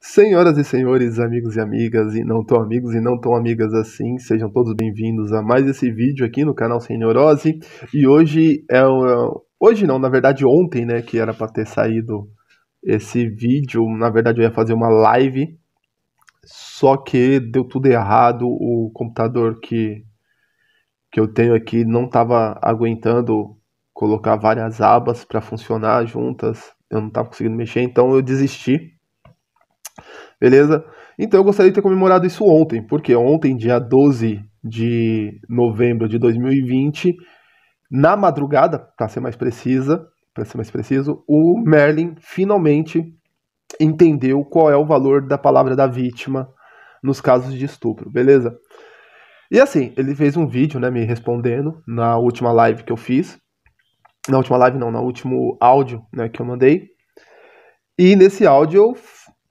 Senhoras e senhores, amigos e amigas, e não tão amigos e não tão amigas assim, sejam todos bem-vindos a mais esse vídeo aqui no canal Sem Neurose. E hoje é um, hoje não, na verdade ontem, né, que era para ter saído esse vídeo, na verdade eu ia fazer uma live, só que deu tudo errado, o computador que que eu tenho aqui não estava aguentando colocar várias abas para funcionar juntas, eu não estava conseguindo mexer, então eu desisti Beleza? Então eu gostaria de ter comemorado isso ontem, porque ontem, dia 12 de novembro de 2020, na madrugada, para ser mais precisa, para ser mais preciso, o Merlin finalmente entendeu qual é o valor da palavra da vítima nos casos de estupro, beleza? E assim, ele fez um vídeo, né, me respondendo na última live que eu fiz. Na última live não, no último áudio, né, que eu mandei. E nesse áudio eu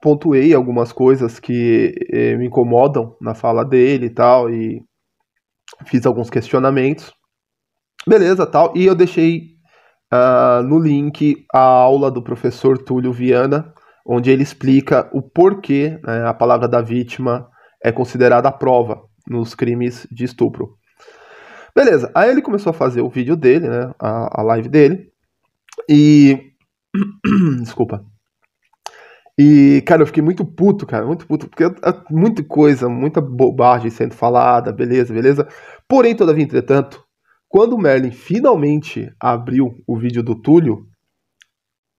pontuei algumas coisas que eh, me incomodam na fala dele e tal, e fiz alguns questionamentos. Beleza, tal. E eu deixei uh, no link a aula do professor Túlio Viana, onde ele explica o porquê né, a palavra da vítima é considerada prova nos crimes de estupro. Beleza, aí ele começou a fazer o vídeo dele, né, a, a live dele, e. Desculpa. E, cara, eu fiquei muito puto, cara, muito puto, porque é muita coisa, muita bobagem sendo falada, beleza, beleza. Porém, todavia, entretanto, quando o Merlin finalmente abriu o vídeo do Túlio,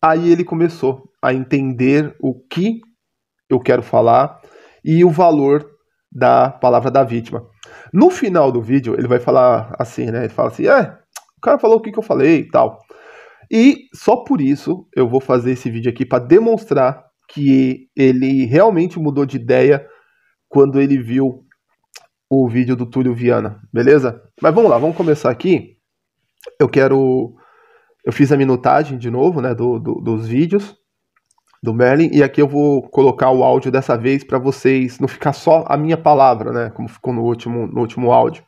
aí ele começou a entender o que eu quero falar e o valor da palavra da vítima. No final do vídeo, ele vai falar assim, né? Ele fala assim: é, o cara falou o que, que eu falei e tal. E só por isso eu vou fazer esse vídeo aqui para demonstrar que ele realmente mudou de ideia quando ele viu o vídeo do Túlio Viana, beleza? Mas vamos lá, vamos começar aqui. Eu quero. Eu fiz a minutagem de novo, né, do, do dos vídeos do Merlin, e aqui eu vou colocar o áudio dessa vez para vocês não ficar só a minha palavra, né, como ficou no último, no último áudio.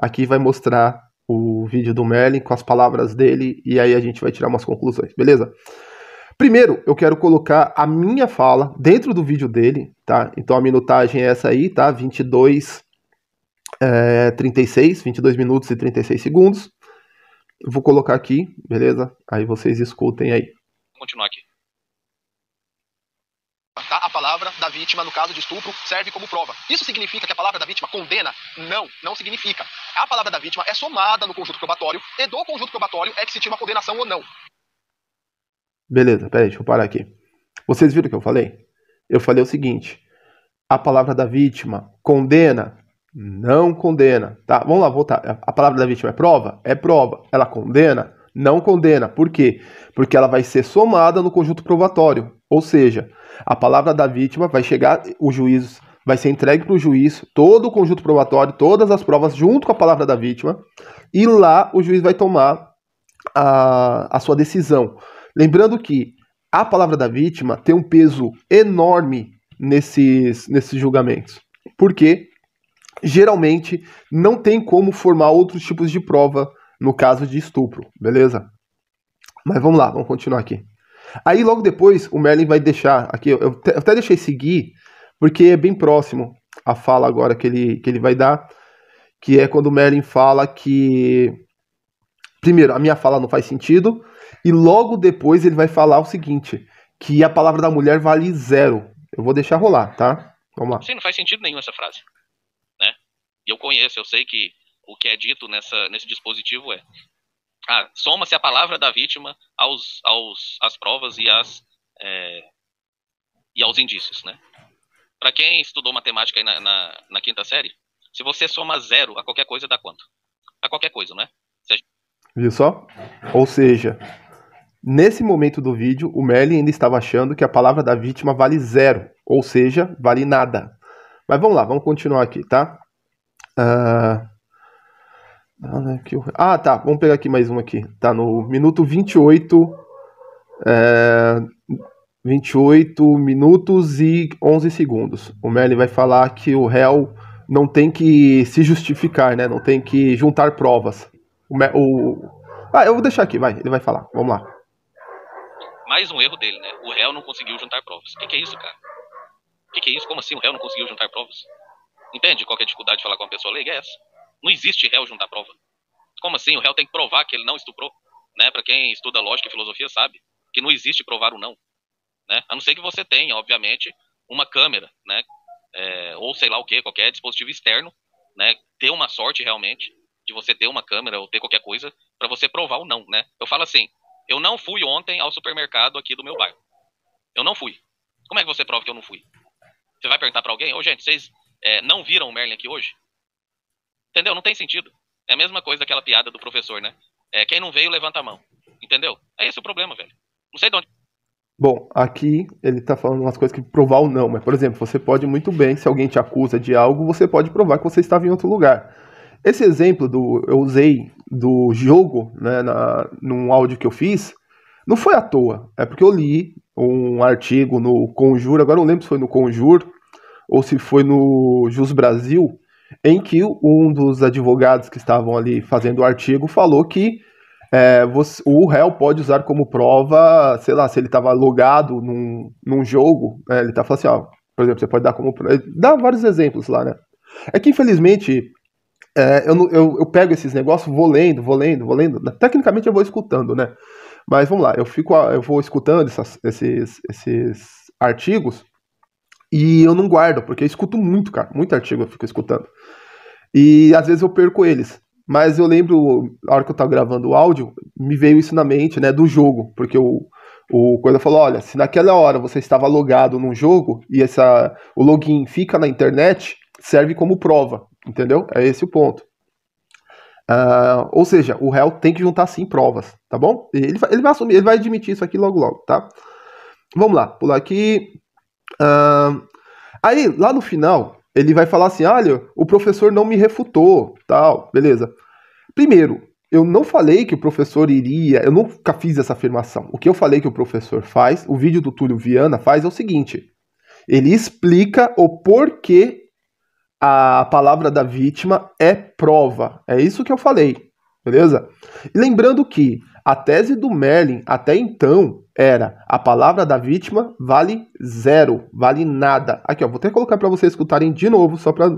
Aqui vai mostrar o vídeo do Merlin com as palavras dele, e aí a gente vai tirar umas conclusões, beleza? Primeiro, eu quero colocar a minha fala dentro do vídeo dele, tá? Então a minutagem é essa aí, tá? 22 é, 36, 22 minutos e 36 segundos. vou colocar aqui, beleza? Aí vocês escutem aí. Vou continuar aqui. Tá, a palavra da vítima no caso de estupro serve como prova. Isso significa que a palavra da vítima condena? Não, não significa. A palavra da vítima é somada no conjunto probatório e do conjunto probatório é que se tira uma condenação ou não. Beleza, peraí, deixa eu parar aqui. Vocês viram o que eu falei? Eu falei o seguinte: a palavra da vítima condena? Não condena. Tá? Vamos lá, voltar. A palavra da vítima é prova? É prova. Ela condena? Não condena. Por quê? Porque ela vai ser somada no conjunto provatório. Ou seja, a palavra da vítima vai chegar, o juiz vai ser entregue para o juiz todo o conjunto provatório, todas as provas, junto com a palavra da vítima, e lá o juiz vai tomar a, a sua decisão. Lembrando que a palavra da vítima tem um peso enorme nesses, nesses julgamentos, porque geralmente não tem como formar outros tipos de prova no caso de estupro, beleza? Mas vamos lá, vamos continuar aqui. Aí logo depois o Merlin vai deixar aqui, eu até deixei seguir, porque é bem próximo a fala agora que ele, que ele vai dar, que é quando o Merlin fala que primeiro, a minha fala não faz sentido, e logo depois ele vai falar o seguinte: que a palavra da mulher vale zero. Eu vou deixar rolar, tá? Vamos lá. Sim, não faz sentido nenhum essa frase. Né? E eu conheço, eu sei que o que é dito nessa, nesse dispositivo é. Ah, soma-se a palavra da vítima aos, aos, às provas e, às, é, e aos indícios, né? Para quem estudou matemática na, na, na, quinta série, se você soma zero a qualquer coisa, dá quanto? A qualquer coisa, né? Se a gente... Viu só? Ou seja, Nesse momento do vídeo, o Merlin ainda estava achando que a palavra da vítima vale zero, ou seja, vale nada. Mas vamos lá, vamos continuar aqui, tá? Uh... Ah, tá, vamos pegar aqui mais um aqui. Tá no minuto 28, é... 28 minutos e 11 segundos. O Merlin vai falar que o réu não tem que se justificar, né? Não tem que juntar provas. o, o... Ah, eu vou deixar aqui, vai. Ele vai falar. Vamos lá mais um erro dele, né? O réu não conseguiu juntar provas. O que, que, é isso, cara? O que, que, é isso? Como assim o réu não conseguiu juntar provas? Entende qual é a dificuldade de falar com uma pessoa leiga? É essa. Não existe réu juntar prova. Como assim? O réu tem que provar que ele não estuprou. Né? Para quem estuda lógica e filosofia sabe que não existe provar o não. Né? A não ser que você tenha, obviamente, uma câmera, né? É, ou sei lá o que, qualquer dispositivo externo, né? Ter uma sorte realmente de você ter uma câmera ou ter qualquer coisa para você provar o não, né? Eu falo assim, eu não fui ontem ao supermercado aqui do meu bairro. Eu não fui. Como é que você prova que eu não fui? Você vai perguntar para alguém? Ô, gente, vocês é, não viram o Merlin aqui hoje? Entendeu? Não tem sentido. É a mesma coisa daquela piada do professor, né? É, quem não veio, levanta a mão. Entendeu? É esse o problema, velho. Não sei de onde. Bom, aqui ele tá falando umas coisas que provar ou não, mas, por exemplo, você pode muito bem, se alguém te acusa de algo, você pode provar que você estava em outro lugar. Esse exemplo do eu usei do jogo, né, na, num áudio que eu fiz, não foi à toa. É porque eu li um artigo no Conjuro, agora não lembro se foi no Conjuro ou se foi no Jus Brasil, em que um dos advogados que estavam ali fazendo o artigo falou que é, você, o réu pode usar como prova, sei lá, se ele estava logado num, num jogo, né, ele está falando assim, ó, por exemplo, você pode dar como prova. Dá vários exemplos lá, né? É que infelizmente é, eu, eu, eu, pego esses negócios, vou lendo, vou lendo, vou lendo. Tecnicamente eu vou escutando, né? Mas vamos lá, eu fico, eu vou escutando essas, esses, esses artigos e eu não guardo, porque eu escuto muito, cara. Muito artigo eu fico escutando. E às vezes eu perco eles. Mas eu lembro, na hora que eu tava gravando o áudio, me veio isso na mente, né, do jogo. Porque o, o Coisa falou, olha, se naquela hora você estava logado num jogo e essa, o login fica na internet, serve como prova. Entendeu? É esse o ponto. Uh, ou seja, o réu tem que juntar sim provas, tá bom? Ele vai, ele vai assumir, ele vai admitir isso aqui logo logo, tá? Vamos lá, pular aqui. Uh, aí, lá no final, ele vai falar assim: olha, o professor não me refutou, tal, beleza. Primeiro, eu não falei que o professor iria, eu nunca fiz essa afirmação. O que eu falei que o professor faz, o vídeo do Túlio Viana faz é o seguinte: ele explica o porquê a palavra da vítima é prova. É isso que eu falei, beleza? E lembrando que a tese do Merlin até então era a palavra da vítima vale zero, vale nada. Aqui, ó, vou até colocar para vocês escutarem de novo, só para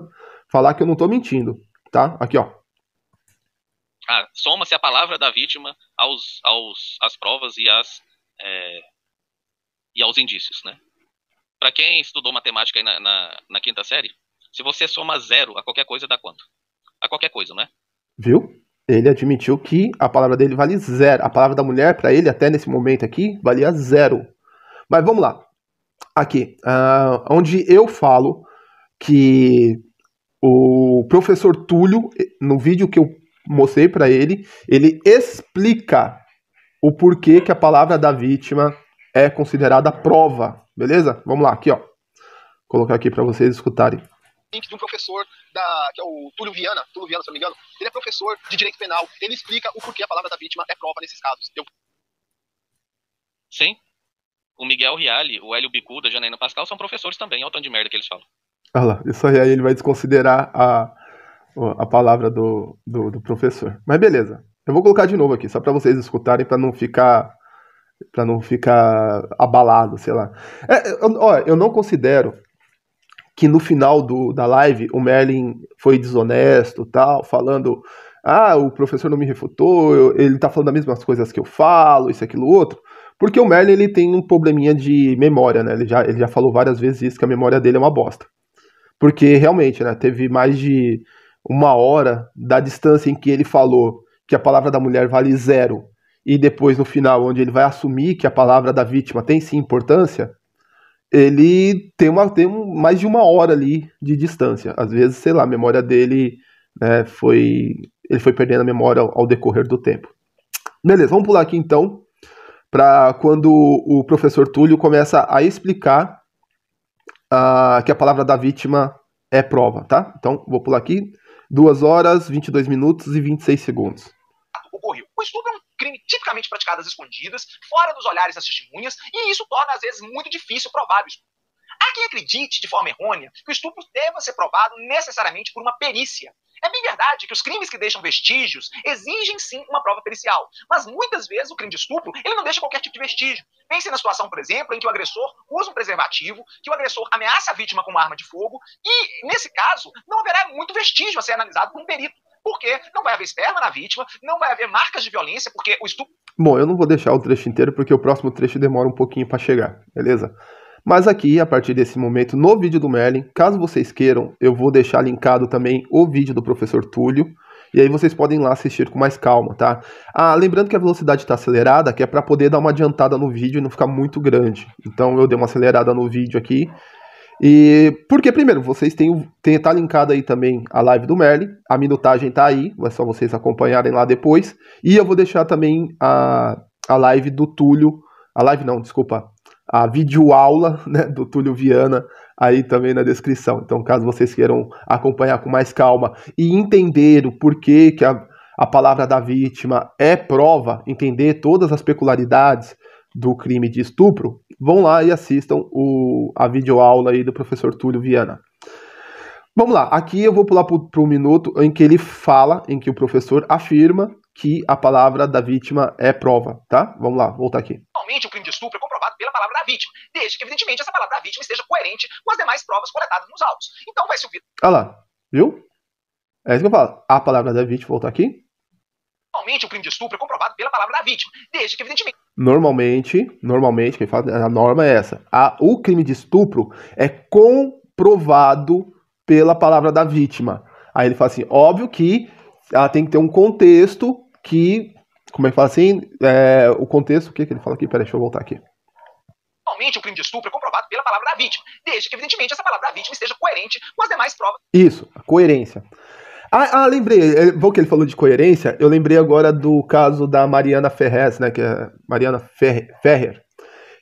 falar que eu não estou mentindo, tá? Aqui, ó. Ah, soma-se a palavra da vítima aos, aos às provas e às é, e aos indícios, né? Para quem estudou matemática na, na, na quinta série, se você soma zero a qualquer coisa, dá quanto? A qualquer coisa, né? Viu? Ele admitiu que a palavra dele vale zero. A palavra da mulher, para ele, até nesse momento aqui, valia zero. Mas vamos lá. Aqui, uh, onde eu falo que o professor Túlio, no vídeo que eu mostrei para ele, ele explica o porquê que a palavra da vítima é considerada prova, beleza? Vamos lá, aqui ó. Vou colocar aqui para vocês escutarem link de um professor da, que é o Túlio Viana, Túlio Viana, se não me engano, ele é professor de direito penal, ele explica o porquê a palavra da vítima é prova nesses casos. Eu... Sim. O Miguel Rialli, o Hélio Bicuda, Janaína Pascal são professores também, olha o tanto de merda que eles falam. olha lá, isso aí, aí ele vai desconsiderar a, a palavra do, do, do professor. Mas beleza, eu vou colocar de novo aqui, só para vocês escutarem, para não ficar para não ficar abalado, sei lá. É, eu, ó, eu não considero que no final do, da live o Merlin foi desonesto, tal, falando ah, o professor não me refutou, eu, ele tá falando as mesmas coisas que eu falo, isso, aquilo, outro. Porque o Merlin, ele tem um probleminha de memória, né? Ele já, ele já falou várias vezes isso, que a memória dele é uma bosta. Porque, realmente, né, teve mais de uma hora da distância em que ele falou que a palavra da mulher vale zero, e depois, no final, onde ele vai assumir que a palavra da vítima tem sim importância, ele tem, uma, tem mais de uma hora ali de distância. Às vezes, sei lá, a memória dele né, foi. Ele foi perdendo a memória ao, ao decorrer do tempo. Beleza, vamos pular aqui então para quando o professor Túlio começa a explicar uh, que a palavra da vítima é prova, tá? Então, vou pular aqui. 2 horas, 22 minutos e 26 segundos. Ocorreu. O estudo é um crime tipicamente praticadas escondidas, fora dos olhares das testemunhas, e isso torna às vezes muito difícil provar o estupro. Há quem acredite, de forma errônea, que o estupro deva ser provado necessariamente por uma perícia. É bem verdade que os crimes que deixam vestígios exigem sim uma prova pericial, mas muitas vezes o crime de estupro ele não deixa qualquer tipo de vestígio. Pense na situação, por exemplo, em que o agressor usa um preservativo, que o agressor ameaça a vítima com uma arma de fogo, e nesse caso não haverá muito vestígio a ser analisado por um perito porque não vai haver esperma na vítima, não vai haver marcas de violência, porque o estupro. Bom, eu não vou deixar o trecho inteiro, porque o próximo trecho demora um pouquinho para chegar, beleza? Mas aqui, a partir desse momento, no vídeo do Merlin, caso vocês queiram, eu vou deixar linkado também o vídeo do professor Túlio. E aí vocês podem lá assistir com mais calma, tá? Ah, lembrando que a velocidade está acelerada, que é para poder dar uma adiantada no vídeo e não ficar muito grande. Então eu dei uma acelerada no vídeo aqui e porque, primeiro, vocês têm, têm tá linkado aí também a live do Merlin, a minutagem tá aí, é só vocês acompanharem lá depois. E eu vou deixar também a, a live do Túlio, a live não, desculpa, a videoaula né, do Túlio Viana aí também na descrição. Então, caso vocês queiram acompanhar com mais calma e entender o porquê que a, a palavra da vítima é prova, entender todas as peculiaridades, do crime de estupro, vão lá e assistam o, a videoaula aí do professor Túlio Viana. Vamos lá, aqui eu vou pular para o minuto em que ele fala, em que o professor afirma que a palavra da vítima é prova, tá? Vamos lá, voltar aqui. Normalmente o crime de estupro é comprovado pela palavra da vítima, desde que, evidentemente, essa palavra da vítima esteja coerente com as demais provas coletadas nos autos. Então vai subir. Olha lá, viu? É isso que eu falo. A palavra da vítima, voltar aqui. Normalmente o crime de estupro é comprovado pela palavra da vítima, desde que, evidentemente. Normalmente, normalmente, quem fala, a norma é essa. A, o crime de estupro é comprovado pela palavra da vítima. Aí ele fala assim, óbvio que ela tem que ter um contexto que, como é que fala assim, é, o contexto, o que, que ele fala aqui? Peraí, deixa eu voltar aqui. Normalmente o crime de estupro é comprovado pela palavra da vítima, desde que, evidentemente, essa palavra da vítima esteja coerente com as demais provas. Isso, a coerência. Ah, ah, lembrei. É bom que ele falou de coerência. Eu lembrei agora do caso da Mariana Ferrez, né? Que é Mariana Ferrer,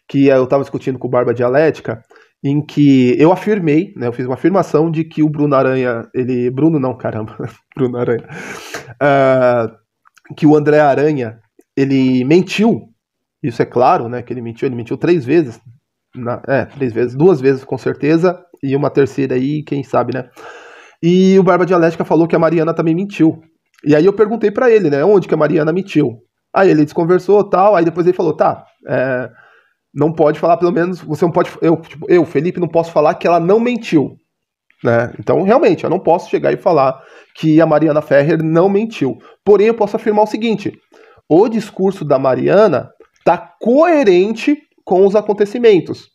que é, eu estava discutindo com o Barba Dialética, em que eu afirmei, né? Eu fiz uma afirmação de que o Bruno Aranha, ele. Bruno não, caramba, Bruno Aranha. Uh, que o André Aranha, ele mentiu. Isso é claro, né? Que ele mentiu, ele mentiu três vezes. Na, é, três vezes, duas vezes com certeza, e uma terceira aí, quem sabe, né? E o Barba Dialética falou que a Mariana também mentiu. E aí eu perguntei para ele, né, onde que a Mariana mentiu. Aí ele desconversou tal, aí depois ele falou, tá, é, não pode falar, pelo menos, você não pode, eu, tipo, eu, Felipe, não posso falar que ela não mentiu. Né? Então, realmente, eu não posso chegar e falar que a Mariana Ferrer não mentiu. Porém, eu posso afirmar o seguinte: o discurso da Mariana está coerente com os acontecimentos.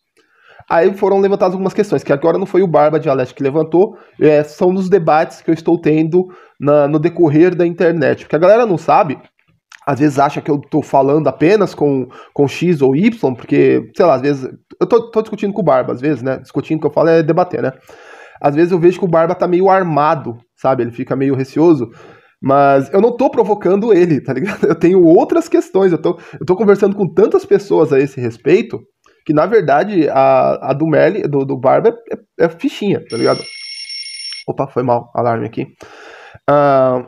Aí foram levantadas algumas questões, que agora não foi o Barba de Aleste que levantou, é, são nos debates que eu estou tendo na, no decorrer da internet. Porque a galera não sabe, às vezes acha que eu estou falando apenas com, com X ou Y, porque, sei lá, às vezes. Eu estou discutindo com o Barba, às vezes, né? Discutindo o que eu falo é debater, né? Às vezes eu vejo que o Barba tá meio armado, sabe? Ele fica meio receoso. Mas eu não tô provocando ele, tá ligado? Eu tenho outras questões. Eu tô, eu tô conversando com tantas pessoas a esse respeito que na verdade a, a do Meli, do, do Barba, é, é fichinha, tá ligado? Opa, foi mal, alarme aqui. Uh,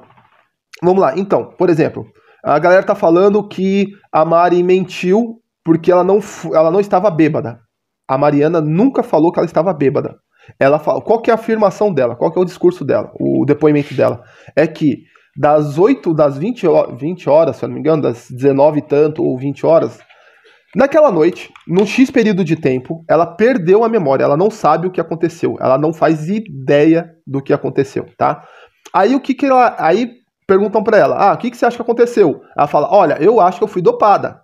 vamos lá, então, por exemplo, a galera tá falando que a Mari mentiu porque ela não, ela não estava bêbada. A Mariana nunca falou que ela estava bêbada. Ela fala, qual que é a afirmação dela? Qual que é o discurso dela? O depoimento dela é que das 8 das 20, 20 horas, se eu não me engano, das 19 e tanto ou 20 horas, Naquela noite, num X período de tempo, ela perdeu a memória, ela não sabe o que aconteceu, ela não faz ideia do que aconteceu, tá? Aí o que que ela. Aí perguntam para ela: ah, o que, que você acha que aconteceu? Ela fala: olha, eu acho que eu fui dopada.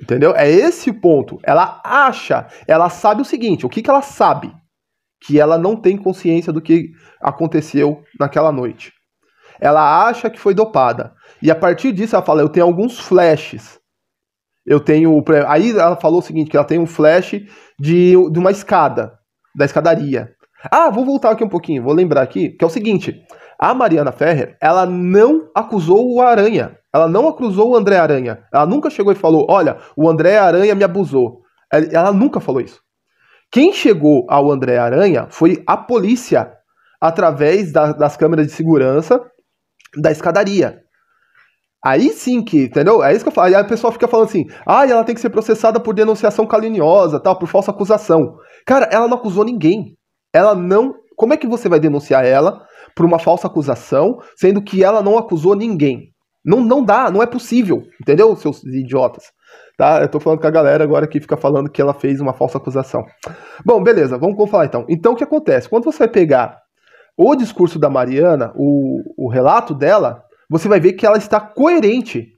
Entendeu? É esse o ponto. Ela acha, ela sabe o seguinte: o que, que ela sabe? Que ela não tem consciência do que aconteceu naquela noite. Ela acha que foi dopada. E a partir disso, ela fala: eu tenho alguns flashes. Eu tenho. Aí ela falou o seguinte: que ela tem um flash de, de uma escada, da escadaria. Ah, vou voltar aqui um pouquinho, vou lembrar aqui, que é o seguinte: a Mariana Ferrer, ela não acusou o Aranha. Ela não acusou o André Aranha. Ela nunca chegou e falou: olha, o André Aranha me abusou. Ela nunca falou isso. Quem chegou ao André Aranha foi a polícia, através da, das câmeras de segurança da escadaria. Aí sim que, entendeu? É isso que eu falo. Aí a pessoa fica falando assim, ah, ela tem que ser processada por denunciação caluniosa, tal, por falsa acusação. Cara, ela não acusou ninguém. Ela não. Como é que você vai denunciar ela por uma falsa acusação, sendo que ela não acusou ninguém? Não, não dá, não é possível, entendeu, seus idiotas? Tá? Eu tô falando com a galera agora que fica falando que ela fez uma falsa acusação. Bom, beleza, vamos falar então. Então o que acontece? Quando você vai pegar o discurso da Mariana, o, o relato dela, você vai ver que ela está coerente.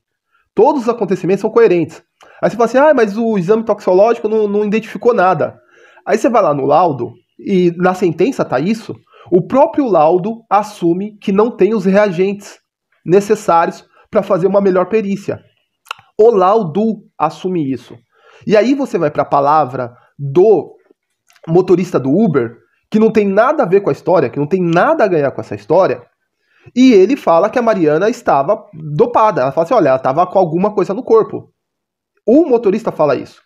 Todos os acontecimentos são coerentes. Aí você fala assim, ah, mas o exame toxicológico não, não identificou nada. Aí você vai lá no laudo, e na sentença tá isso, o próprio laudo assume que não tem os reagentes necessários para fazer uma melhor perícia. O laudo assume isso. E aí você vai para a palavra do motorista do Uber, que não tem nada a ver com a história, que não tem nada a ganhar com essa história, e ele fala que a Mariana estava dopada. Ela fala assim: olha, ela estava com alguma coisa no corpo. O motorista fala isso.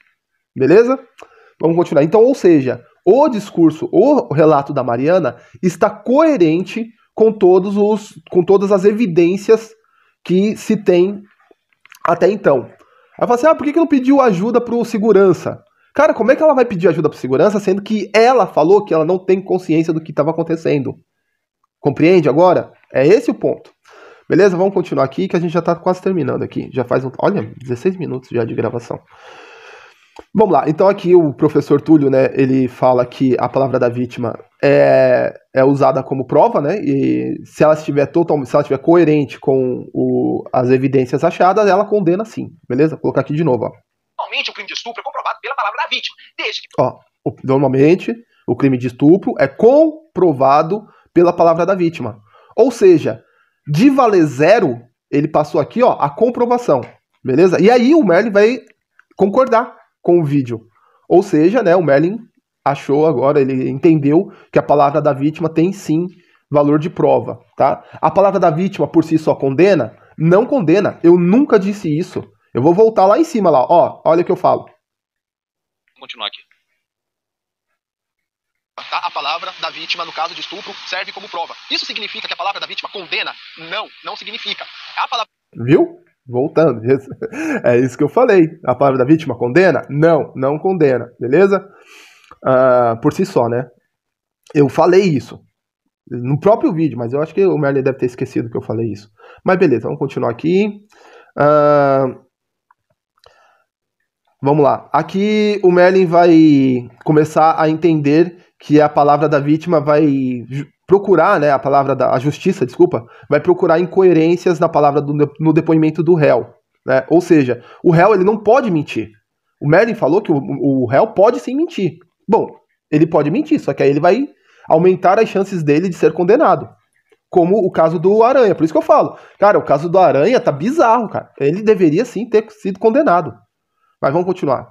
Beleza? Vamos continuar. Então, ou seja, o discurso, o relato da Mariana está coerente com todos os com todas as evidências que se tem até então. Ela fala assim: "Ah, por que que não pediu ajuda o segurança?" Cara, como é que ela vai pedir ajuda o segurança sendo que ela falou que ela não tem consciência do que estava acontecendo? Compreende agora? É esse o ponto. Beleza? Vamos continuar aqui que a gente já está quase terminando aqui. Já faz um. Olha, 16 minutos já de gravação. Vamos lá, então aqui o professor Túlio, né, ele fala que a palavra da vítima é, é usada como prova, né, e se ela estiver totalmente, se ela estiver coerente com o, as evidências achadas, ela condena sim, beleza? Vou colocar aqui de novo, ó. Normalmente o crime de estupro é comprovado pela palavra da vítima, desde que... Ó, normalmente o crime de estupro é comprovado pela palavra da vítima. Ou seja, de valer zero, ele passou aqui ó, a comprovação, beleza? E aí o Merlin vai concordar com o vídeo. Ou seja, né, o Merlin achou agora, ele entendeu que a palavra da vítima tem sim valor de prova, tá? A palavra da vítima por si só condena? Não condena. Eu nunca disse isso. Eu vou voltar lá em cima lá, ó, olha o que eu falo. Vou continuar aqui. A palavra da vítima, no caso de estupro, serve como prova. Isso significa que a palavra da vítima condena? Não, não significa. A palavra. Viu? Voltando, é isso que eu falei. A palavra da vítima condena? Não, não condena, beleza? Uh, por si só, né? Eu falei isso no próprio vídeo, mas eu acho que o Merlin deve ter esquecido que eu falei isso. Mas beleza, vamos continuar aqui. Uh, Vamos lá. Aqui o Merlin vai começar a entender que a palavra da vítima vai procurar, né, a palavra da a justiça, desculpa, vai procurar incoerências na palavra do, no depoimento do réu, né? Ou seja, o réu ele não pode mentir. O Merlin falou que o, o réu pode sim mentir. Bom, ele pode mentir, só que aí ele vai aumentar as chances dele de ser condenado. Como o caso do Aranha. Por isso que eu falo. Cara, o caso do Aranha tá bizarro, cara. Ele deveria sim ter sido condenado. Mas vamos continuar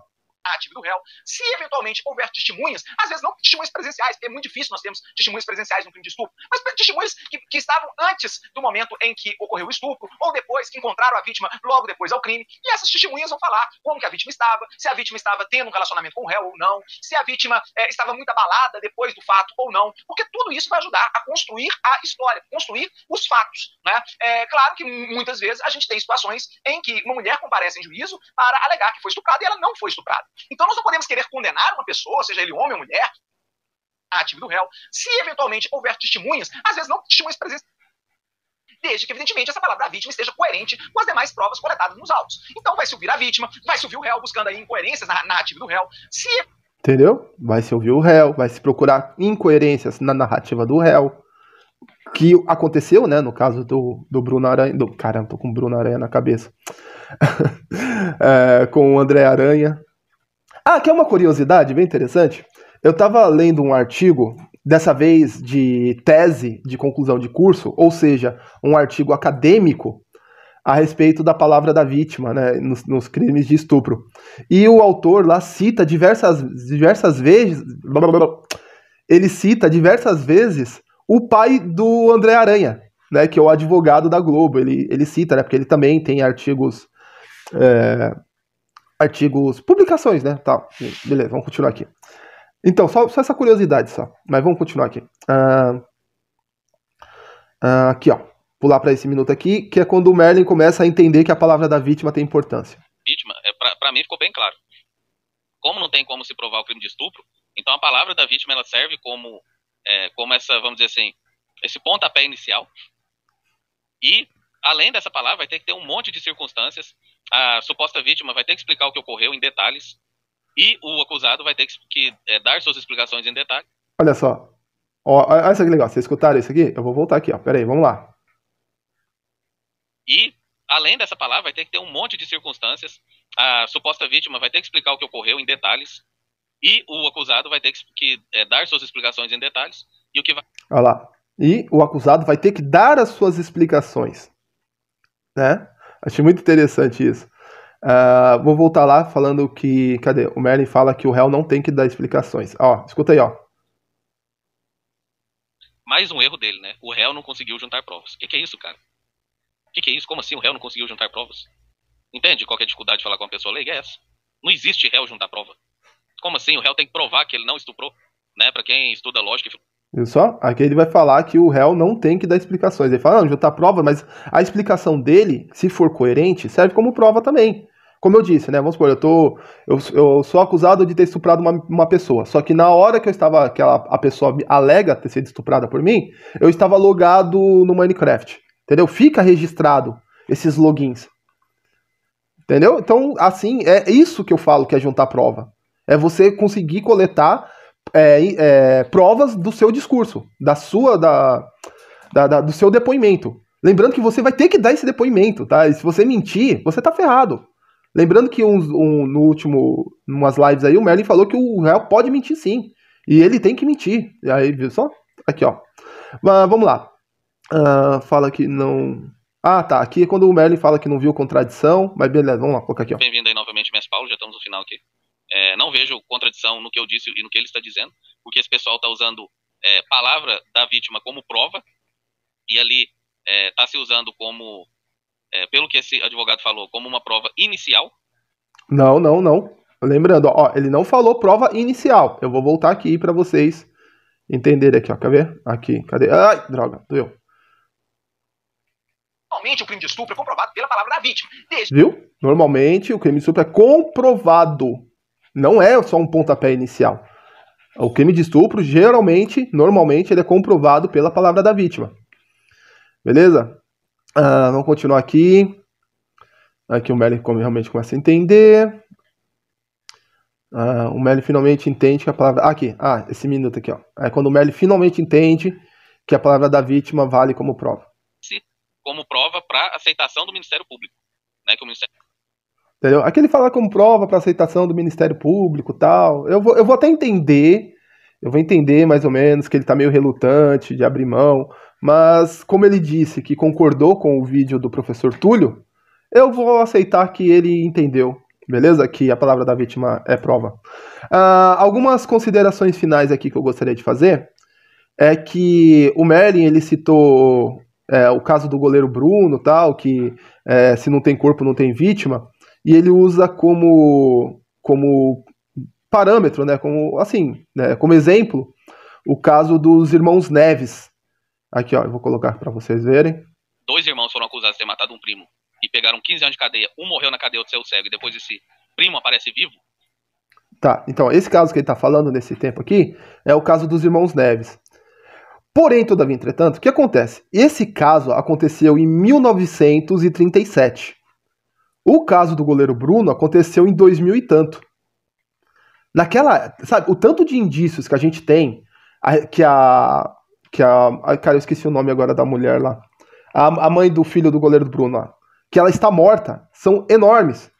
ativo do réu, se eventualmente houver testemunhas, às vezes não testemunhas presenciais, é muito difícil nós termos testemunhas presenciais no crime de estupro, mas testemunhas que, que estavam antes do momento em que ocorreu o estupro, ou depois que encontraram a vítima logo depois ao crime, e essas testemunhas vão falar como que a vítima estava, se a vítima estava tendo um relacionamento com o réu ou não, se a vítima é, estava muito abalada depois do fato ou não, porque tudo isso vai ajudar a construir a história, construir os fatos. Né? É claro que muitas vezes a gente tem situações em que uma mulher comparece em juízo para alegar que foi estuprada e ela não foi estuprada. Então nós não podemos querer condenar uma pessoa, seja ele homem ou mulher, a ativa do réu, se eventualmente houver testemunhas, às vezes não testemunhas presentes, desde que, evidentemente, essa palavra vítima esteja coerente com as demais provas coletadas nos autos. Então vai se ouvir a vítima, vai se ouvir o réu, buscando aí incoerências na ativa do réu. Se... Entendeu? Vai se ouvir o réu, vai se procurar incoerências na narrativa do réu. Que aconteceu, né, no caso do, do Bruno Aranha. Do, caramba, tô com o Bruno Aranha na cabeça. é, com o André Aranha, ah, que é uma curiosidade bem interessante. Eu estava lendo um artigo, dessa vez de tese de conclusão de curso, ou seja, um artigo acadêmico a respeito da palavra da vítima né, nos, nos crimes de estupro. E o autor lá cita diversas, diversas vezes. Blá, blá, blá, ele cita diversas vezes o pai do André Aranha, né, que é o advogado da Globo. Ele, ele cita, né, porque ele também tem artigos. É, artigos, publicações, né? Tá, beleza, vamos continuar aqui. Então, só, só essa curiosidade só, mas vamos continuar aqui. Uh, uh, aqui, ó, pular para esse minuto aqui, que é quando o Merlin começa a entender que a palavra da vítima tem importância. Vítima, é, para mim ficou bem claro. Como não tem como se provar o crime de estupro, então a palavra da vítima ela serve como, é, como essa, vamos dizer assim, esse pontapé inicial. E além dessa palavra, vai ter que ter um monte de circunstâncias. A suposta vítima vai ter que explicar o que ocorreu em detalhes. E o acusado vai ter que, que é, dar suas explicações em detalhes. Olha só. Ó, olha isso aqui legal. Vocês escutaram isso aqui? Eu vou voltar aqui, ó. Pera aí, vamos lá. E, além dessa palavra, vai ter que ter um monte de circunstâncias. A suposta vítima vai ter que explicar o que ocorreu em detalhes. E o acusado vai ter que, que é, dar suas explicações em detalhes. E o que vai. Olha lá. E o acusado vai ter que dar as suas explicações né? Achei muito interessante isso. Uh, vou voltar lá falando que. Cadê? O Merlin fala que o réu não tem que dar explicações. Ó, escuta aí, ó. Mais um erro dele, né? O réu não conseguiu juntar provas. O que, que, é isso, cara? O que, que, é isso? Como assim o réu não conseguiu juntar provas? Entende qual é a dificuldade de falar com uma pessoa leiga? É essa. Não existe réu juntar prova. Como assim o réu tem que provar que ele não estuprou? Né? Para quem estuda lógica e Viu só? Aqui ele vai falar que o réu não tem que dar explicações. Ele fala, não, já tá prova, mas a explicação dele, se for coerente, serve como prova também. Como eu disse, né? Vamos supor, eu, tô, eu, eu sou acusado de ter estuprado uma, uma pessoa. Só que na hora que eu estava, que ela, a pessoa alega ter sido estuprada por mim, eu estava logado no Minecraft. Entendeu? Fica registrado esses logins. Entendeu? Então, assim, é isso que eu falo que é juntar prova. É você conseguir coletar é, é, provas do seu discurso, da sua, da, da, da, do seu depoimento. Lembrando que você vai ter que dar esse depoimento, tá? E se você mentir, você tá ferrado. Lembrando que um, um, no último, umas lives aí, o Merlin falou que o réu pode mentir sim. E ele tem que mentir. E aí, viu só? Aqui, ó. Mas ah, vamos lá. Uh, fala que não. Ah, tá. Aqui é quando o Merlin fala que não viu contradição. Mas beleza, vamos lá, colocar aqui, ó. Bem-vindo aí novamente, Mestre Paulo. Já estamos no final aqui. É, não vejo contradição no que eu disse e no que ele está dizendo, porque esse pessoal está usando é, palavra da vítima como prova e ali está é, tá se usando como, é, pelo que esse advogado falou, como uma prova inicial. Não, não, não. Lembrando, ó, ele não falou prova inicial. Eu vou voltar aqui para vocês entenderem aqui, ó. Quer ver? Aqui, cadê? Ai, droga, doeu. Normalmente o crime de estupro é comprovado pela palavra da vítima. Desde... Viu? Normalmente o crime de estupro é comprovado não é só um pontapé inicial. O crime de estupro, geralmente, normalmente, ele é comprovado pela palavra da vítima. Beleza? Ah, vamos continuar aqui. Aqui o Melly realmente começa a entender. Ah, o Melly finalmente entende que a palavra. Ah, aqui, ah, esse minuto aqui, ó. É quando o Melly finalmente entende que a palavra da vítima vale como prova. Como prova para aceitação do Ministério Público. Né, que o Ministério Entendeu? Aqui ele fala como prova para aceitação do Ministério Público tal. Eu vou, eu vou até entender, eu vou entender mais ou menos que ele está meio relutante de abrir mão, mas como ele disse que concordou com o vídeo do professor Túlio, eu vou aceitar que ele entendeu, beleza? Que a palavra da vítima é prova. Ah, algumas considerações finais aqui que eu gostaria de fazer é que o Merlin ele citou é, o caso do goleiro Bruno tal, que é, se não tem corpo não tem vítima e ele usa como, como parâmetro, né, como, assim, né, como exemplo, o caso dos irmãos Neves. Aqui, ó, eu vou colocar para vocês verem. Dois irmãos foram acusados de ter matado um primo e pegaram 15 anos de cadeia. Um morreu na cadeia, outro saiu cego. E depois esse primo aparece vivo. Tá, então esse caso que ele está falando nesse tempo aqui é o caso dos irmãos Neves. Porém, todavia, entretanto, o que acontece? Esse caso aconteceu em 1937. O caso do goleiro Bruno aconteceu em 2000 e tanto. Naquela, sabe, o tanto de indícios que a gente tem, a, que a, que a, cara, eu esqueci o nome agora da mulher lá, a, a mãe do filho do goleiro do Bruno lá, que ela está morta, são enormes.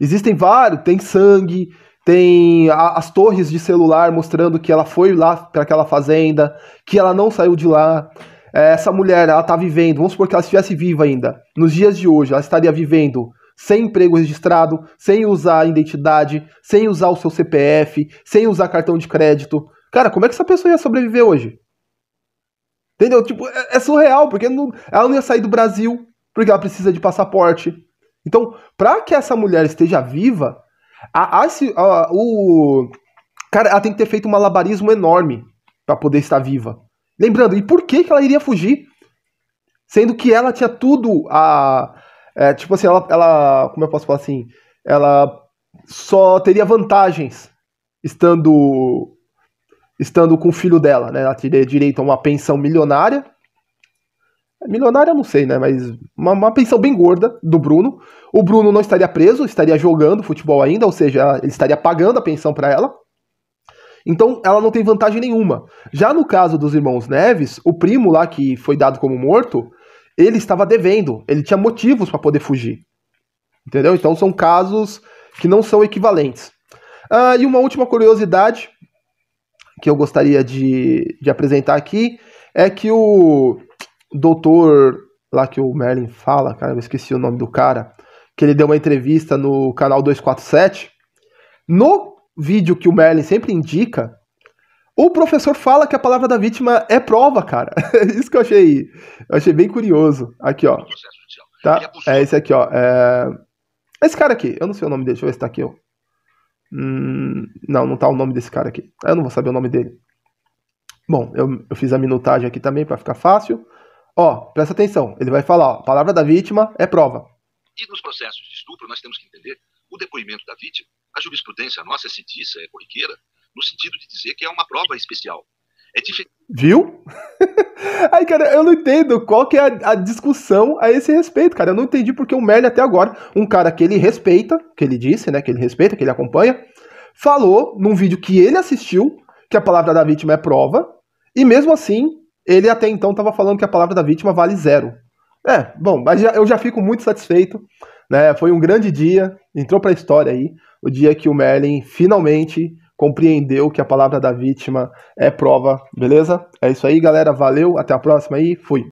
Existem vários, tem sangue, tem a, as torres de celular mostrando que ela foi lá para aquela fazenda, que ela não saiu de lá. É, essa mulher, ela está vivendo, vamos supor que ela estivesse viva ainda, nos dias de hoje, ela estaria vivendo sem emprego registrado, sem usar identidade, sem usar o seu CPF, sem usar cartão de crédito. Cara, como é que essa pessoa ia sobreviver hoje? Entendeu? Tipo, é, é surreal, porque não, ela não ia sair do Brasil, porque ela precisa de passaporte. Então, para que essa mulher esteja viva, a, a, a, o cara, ela tem que ter feito um malabarismo enorme para poder estar viva. Lembrando, e por que, que ela iria fugir? Sendo que ela tinha tudo a, é, tipo assim, ela, ela, como eu posso falar assim, ela só teria vantagens estando estando com o filho dela, né? Ela teria direito a uma pensão milionária. Milionária eu não sei, né? Mas uma, uma pensão bem gorda do Bruno. O Bruno não estaria preso, estaria jogando futebol ainda, ou seja, ele estaria pagando a pensão para ela. Então ela não tem vantagem nenhuma. Já no caso dos irmãos Neves, o primo lá que foi dado como morto, ele estava devendo, ele tinha motivos para poder fugir. Entendeu? Então são casos que não são equivalentes. Ah, e uma última curiosidade que eu gostaria de, de apresentar aqui é que o doutor lá que o Merlin fala, cara, eu esqueci o nome do cara, que ele deu uma entrevista no canal 247. No vídeo que o Merlin sempre indica, o professor fala que a palavra da vítima é prova, cara. É isso que eu achei, eu achei bem curioso. Aqui, ó. Tá? É, é esse aqui, ó. É... Esse cara aqui, eu não sei o nome dele, deixa eu ver se tá aqui, ó. Hum, não, não tá o nome desse cara aqui. Eu não vou saber o nome dele. Bom, eu, eu fiz a minutagem aqui também para ficar fácil. Ó, presta atenção, ele vai falar, ó, a palavra da vítima é prova. E nos processos de estupro, nós temos que entender o depoimento da vítima. A jurisprudência nossa é sediça, é corriqueira, no sentido de dizer que é uma prova especial. É diferente. Viu? Aí, cara, eu não entendo qual que é a, a, discussão a esse respeito, cara. Eu não entendi porque o Merlin até agora, um cara que ele respeita, que ele disse, né, que ele respeita, que ele acompanha, falou num vídeo que ele assistiu que a palavra da vítima é prova, e mesmo assim, ele até então estava falando que a palavra da vítima vale zero. É, bom, mas já, eu já fico muito satisfeito, né? Foi um grande dia, entrou para a história aí, o dia que o Merlin finalmente compreendeu que a palavra da vítima é prova, beleza? É isso aí, galera. Valeu, até a próxima e fui.